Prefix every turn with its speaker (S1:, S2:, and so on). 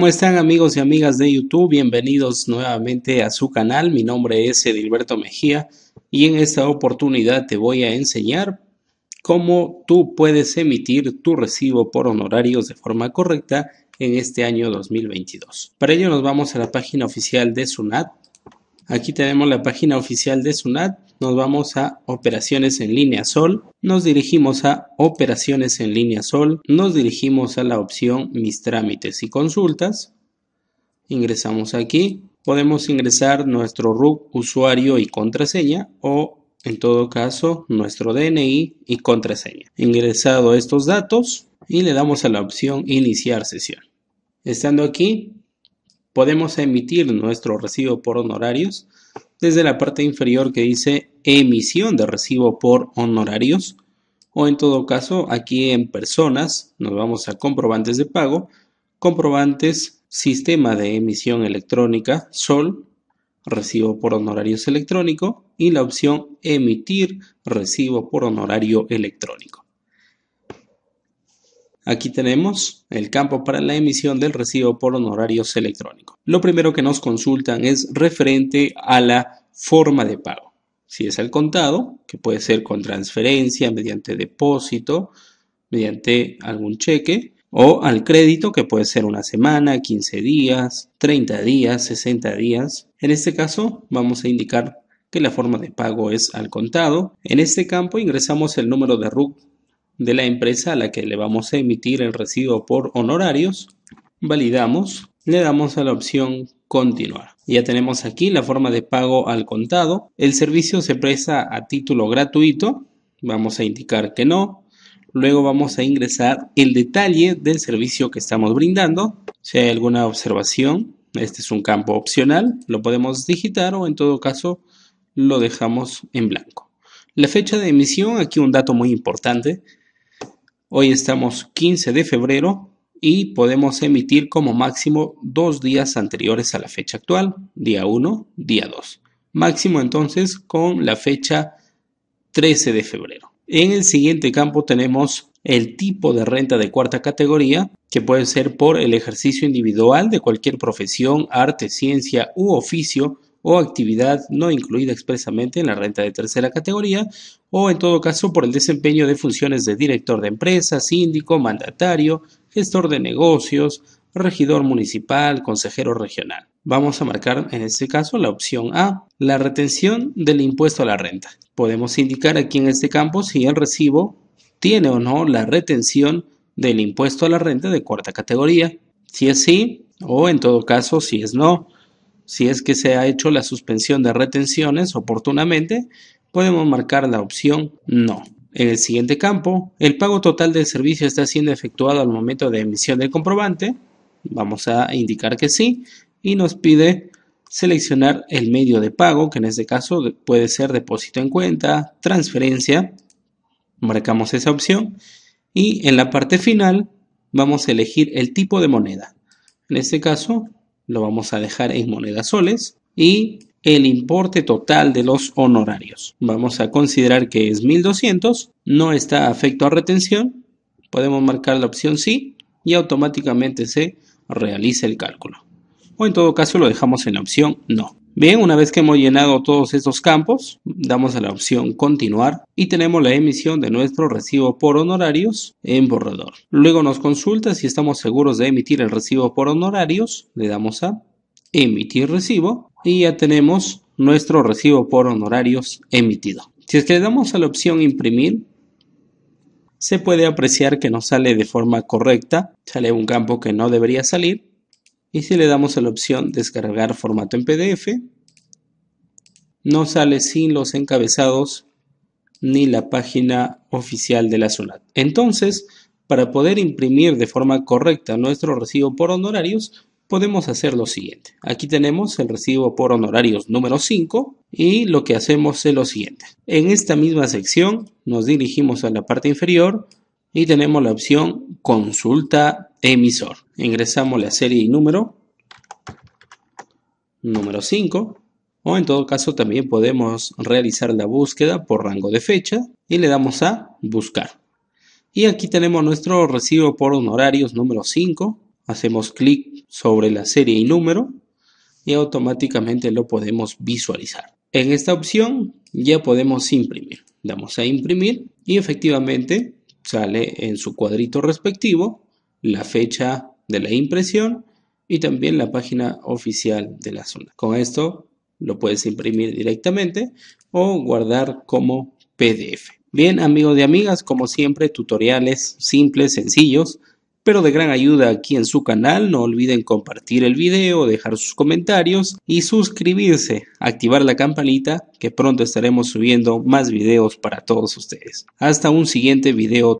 S1: ¿cómo están amigos y amigas de YouTube? Bienvenidos nuevamente a su canal. Mi nombre es Edilberto Mejía y en esta oportunidad te voy a enseñar cómo tú puedes emitir tu recibo por honorarios de forma correcta en este año 2022. Para ello nos vamos a la página oficial de SUNAT. Aquí tenemos la página oficial de SUNAT nos vamos a operaciones en línea sol, nos dirigimos a operaciones en línea sol, nos dirigimos a la opción mis trámites y consultas, ingresamos aquí, podemos ingresar nuestro RUC, usuario y contraseña o en todo caso nuestro DNI y contraseña. Ingresado estos datos y le damos a la opción iniciar sesión. Estando aquí podemos emitir nuestro recibo por honorarios desde la parte inferior que dice emisión de recibo por honorarios o en todo caso aquí en personas nos vamos a comprobantes de pago, comprobantes, sistema de emisión electrónica, SOL, recibo por honorarios electrónico y la opción emitir recibo por honorario electrónico. Aquí tenemos el campo para la emisión del recibo por honorarios electrónicos. Lo primero que nos consultan es referente a la forma de pago. Si es al contado, que puede ser con transferencia, mediante depósito, mediante algún cheque, o al crédito, que puede ser una semana, 15 días, 30 días, 60 días. En este caso, vamos a indicar que la forma de pago es al contado. En este campo ingresamos el número de RUC de la empresa a la que le vamos a emitir el residuo por honorarios, validamos, le damos a la opción continuar. Ya tenemos aquí la forma de pago al contado. El servicio se presta a título gratuito. Vamos a indicar que no. Luego vamos a ingresar el detalle del servicio que estamos brindando. Si hay alguna observación, este es un campo opcional. Lo podemos digitar o en todo caso lo dejamos en blanco. La fecha de emisión, aquí un dato muy importante. Hoy estamos 15 de febrero y podemos emitir como máximo dos días anteriores a la fecha actual, día 1, día 2. Máximo entonces con la fecha 13 de febrero. En el siguiente campo tenemos el tipo de renta de cuarta categoría, que puede ser por el ejercicio individual de cualquier profesión, arte, ciencia u oficio o actividad no incluida expresamente en la renta de tercera categoría o en todo caso por el desempeño de funciones de director de empresa, síndico, mandatario, gestor de negocios, regidor municipal, consejero regional. Vamos a marcar en este caso la opción A, la retención del impuesto a la renta. Podemos indicar aquí en este campo si el recibo tiene o no la retención del impuesto a la renta de cuarta categoría, si es sí o en todo caso si es no si es que se ha hecho la suspensión de retenciones oportunamente, podemos marcar la opción No. En el siguiente campo, el pago total del servicio está siendo efectuado al momento de emisión del comprobante. Vamos a indicar que sí y nos pide seleccionar el medio de pago, que en este caso puede ser depósito en cuenta, transferencia. Marcamos esa opción y en la parte final vamos a elegir el tipo de moneda. En este caso lo vamos a dejar en monedas soles y el importe total de los honorarios. Vamos a considerar que es 1200, no está afecto a retención, podemos marcar la opción sí y automáticamente se realiza el cálculo o en todo caso lo dejamos en la opción no. Bien, una vez que hemos llenado todos estos campos, damos a la opción continuar y tenemos la emisión de nuestro recibo por honorarios en borrador. Luego nos consulta si estamos seguros de emitir el recibo por honorarios, le damos a emitir recibo y ya tenemos nuestro recibo por honorarios emitido. Si es que le damos a la opción imprimir, se puede apreciar que no sale de forma correcta, sale un campo que no debería salir y si le damos a la opción descargar formato en PDF, no sale sin los encabezados ni la página oficial de la SUNAT. Entonces, para poder imprimir de forma correcta nuestro recibo por honorarios, podemos hacer lo siguiente. Aquí tenemos el recibo por honorarios número 5 y lo que hacemos es lo siguiente. En esta misma sección nos dirigimos a la parte inferior y tenemos la opción consulta emisor. Ingresamos la serie y número, número 5, o en todo caso también podemos realizar la búsqueda por rango de fecha y le damos a buscar. Y aquí tenemos nuestro recibo por honorarios número 5. Hacemos clic sobre la serie y número y automáticamente lo podemos visualizar. En esta opción ya podemos imprimir. Damos a imprimir y efectivamente sale en su cuadrito respectivo la fecha de la impresión y también la página oficial de la zona. Con esto lo puedes imprimir directamente o guardar como PDF. Bien amigos y amigas, como siempre tutoriales simples, sencillos, pero de gran ayuda aquí en su canal. No olviden compartir el video, dejar sus comentarios y suscribirse, activar la campanita que pronto estaremos subiendo más videos para todos ustedes. Hasta un siguiente video.